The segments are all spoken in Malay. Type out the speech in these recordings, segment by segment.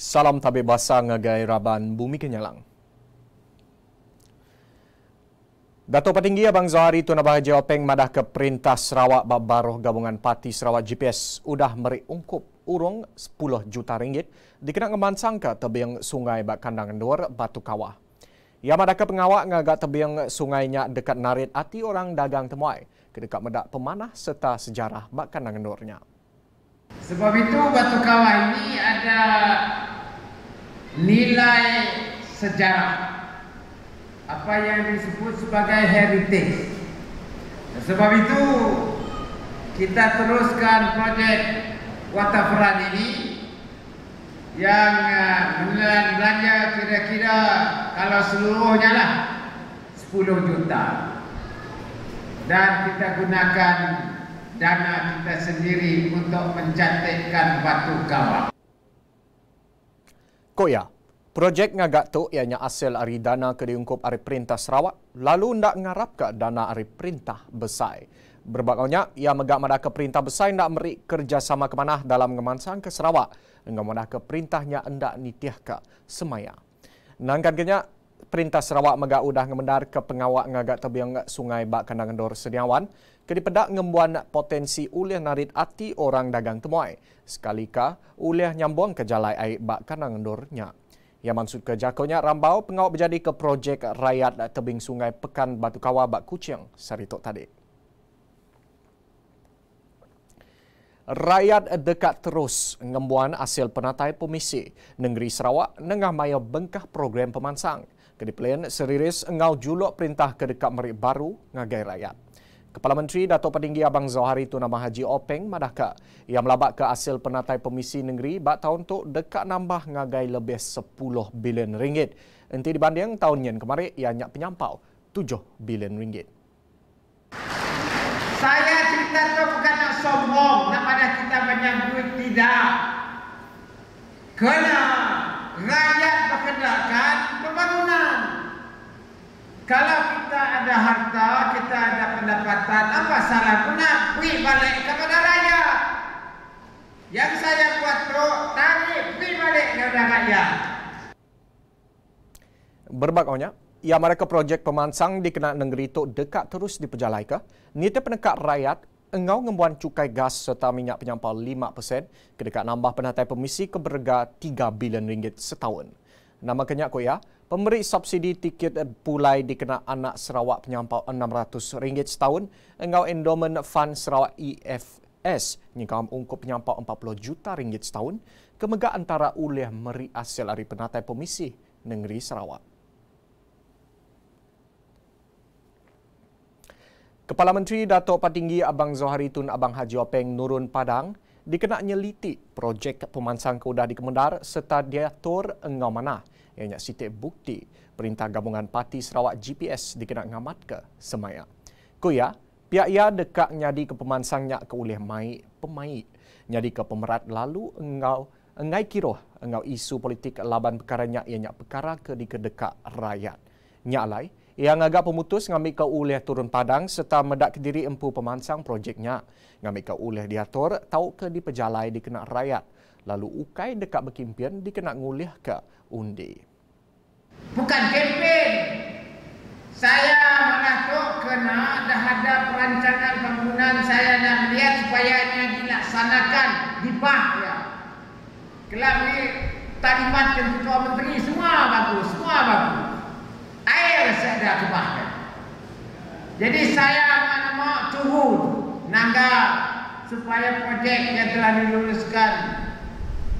Salam tabik basa ngagai raban bumi kenyalang. Dato' Patinggi Abang Zahari Tuan Abah Haji Openg madah ke Perintah Sarawak Bab Baruh Gabungan Parti Sarawak GPS udah meri ungkup urung 10 juta ringgit dikena ngemansang ke tebing sungai Bak Kandang Endur Batu Kawah. Ia madah ke pengawak ngagak tebing sungainya dekat narit ati orang dagang temuai kedekat dekat medak pemanah serta sejarah Bak Kandang Endurnya. Sebab itu Batu Kawah ini ada nilai sejarah apa yang disebut sebagai heritage. Sebab itu kita teruskan projek wataferan ini yang eh, menelan belanja kira-kira kalau seluruhnya lah 10 juta dan kita gunakan dana kita sendiri untuk mencantikkan batu kawah. Ko ya, Projek ngagak tu ianya asal dari dana kediungkup dari perintah Sarawak lalu ndak ngarap ke dana dari perintah besar. Berbakalnya, ia megak mada ke perintah besar ndak merik kerjasama kemanah dalam ngemansang ke Sarawak. Ngemada ke perintahnya ndak nitiah ke semaya. Nangkan kenyak, Perintah Sarawak Megak Udah Ngemendar ke Pengawak Ngagak Tebiang Sungai Bak Kandang Endor Sediawan kini pedak ngembuan potensi ulih narit ati orang dagang temuai. Sekalika ulih nyambung ke jalai air Bak Kandang Endor Nyak. Yang maksud ke jakonya rambau pengawak berjadi ke projek rakyat tebing sungai Pekan Batu Kawa Bak Kucing Saritok tadi. Rakyat dekat terus ngembuan hasil penatai pemisi. Negeri Sarawak nengah maya bengkah program pemansang. Kediplian seriris engau juluk perintah ke dekat merik baru ngagai rakyat. Kepala Menteri Datuk Peninggi Abang Zohari Tun Nama Haji Openg Madaka yang melabak ke hasil penatai pemisi negeri bak tahun tu dekat nambah ngagai lebih 10 bilion ringgit. Enti dibanding tahun yang kemarin ia nyak penyampau 7 bilion ringgit. Saya cerita tu bukan nak sombong nak pada kita banyak duit tidak. Kena Kalau kita ada harta, kita ada pendapatan, apa salah guna? Pergi balik kepada raya. Yang saya buat pro, tadi pergi balik kepada raya. Berbagaunya, ia mereka projek pemansang di negeri itu dekat terus di pejalai ke? Nita penekat rakyat engau ngembuan cukai gas serta minyak penyampal 5% kedekat nambah penatai pemisi keberga 3 bilion ringgit setahun. Nama kenyak ko ya, Pemberi subsidi tiket pulai dikena anak Sarawak penyampau RM600 setahun engau Endowment Fund Sarawak EFS yang nyikam ungkup penyampau RM40 juta ringgit setahun kemega antara uliah meri hasil dari penatai pemisi negeri Sarawak. Kepala Menteri Datuk Patinggi Abang Zohari Tun Abang Haji Openg Nurun Padang dikena nyeliti projek pemansang keudah di Kemendar serta diatur engau manah ianya sitik bukti perintah gabungan parti Sarawak GPS dikenak ngamat ke semaya. Kuya, pihak ia dekat nyadi ke pemansangnya ke oleh mai pemai nyadi ke pemerat lalu engau engai kiroh engau isu politik laban perkaranya ianya perkara ke di dikedekat rakyat. Nyalai, ia agak pemutus ngambil ke uleh turun padang serta medak kediri empu pemansang projeknya. Ngambil ke uleh diatur tahu ke di pejalai dikena rakyat. Lalu ukai dekat berkimpian dikenak ngulih ke undi. Bukan kempen Saya mengatuk kena dah ada perancangan pembangunan saya nak melihat supaya ini dilaksanakan di bahagia ya. Kelab ini talimat Ketua Menteri semua bagus Semua bagus Air saya dah kebahagia ya. Jadi saya menemukan tuhu Naga Supaya projek yang telah diluluskan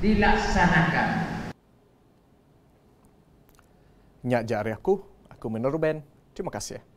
Dilaksanakan Nyak jari aku, aku menurut Ruben. Terima kasih.